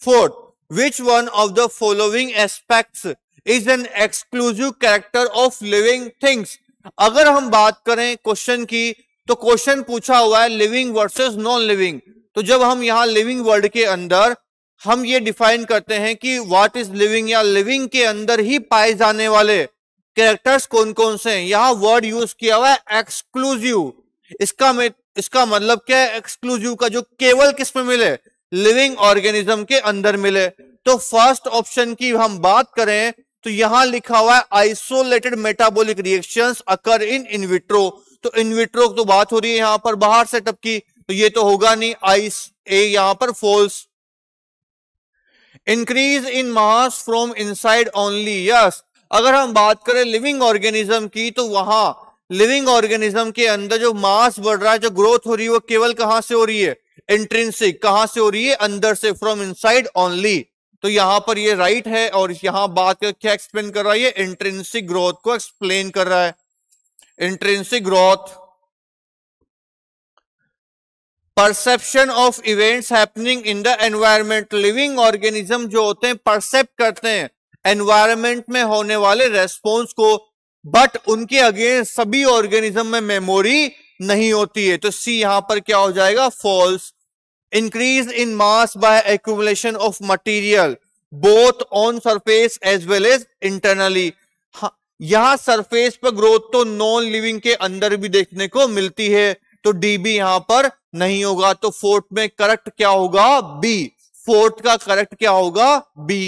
Fourth, which one of the following aspects is an exclusive character of living things? अगर हम बात करें question की तो क्वेश्चन पूछा हुआ है लिविंग वर्सेस नॉन लिविंग तो जब हम यहाँ लिविंग वर्ल्ड के अंदर हम ये डिफाइन करते हैं कि व्हाट इज लिविंग या लिविंग के अंदर ही पाए जाने वाले कैरेक्टर्स कौन कौन से हैं यहाँ वर्ड यूज किया हुआ है एक्सक्लूसिव इसका इसका मतलब क्या है एक्सक्लूसिव का जो केवल किस में मिले लिविंग ऑर्गेनिज्म के अंदर मिले तो फर्स्ट ऑप्शन की हम बात करें तो यहां लिखा हुआ है isolated metabolic reactions occur in in vitro तो इनविट्रो तो बात हो रही है यहां पर बाहर सेटअप की तो ये तो होगा नहीं आइस ए यहां पर false increase in mass from inside only yes अगर हम बात करें लिविंग ऑर्गेनिज्म की तो वहां लिविंग ऑर्गेनिज्म के अंदर जो मास बढ़ रहा है जो ग्रोथ हो रही है वो केवल कहां से हो रही है इंट्रेंसिक कहां से हो रही है अंदर से फ्रॉम इनसाइड ओनली तो यहां पर ये राइट है और यहां बात क्या एक्सप्लेन कर रहा है ये इंट्रेंसिक ग्रोथ को एक्सप्लेन कर रहा है intrinsic growth perception of events happening in the environment living organism जो होते हैं परसेप्ट करते हैं एनवायरमेंट में होने वाले रेस्पॉन्स को बट उनके अगेंस्ट सभी ऑर्गेनिज्म में मेमोरी नहीं होती है तो सी यहां पर क्या हो जाएगा false increase in mass by accumulation of material both on surface as well as internally यहां सरफेस पर ग्रोथ तो नॉन लिविंग के अंदर भी देखने को मिलती है तो डी बी यहां पर नहीं होगा तो फोर्थ में करेक्ट क्या होगा बी फोर्थ का करेक्ट क्या होगा बी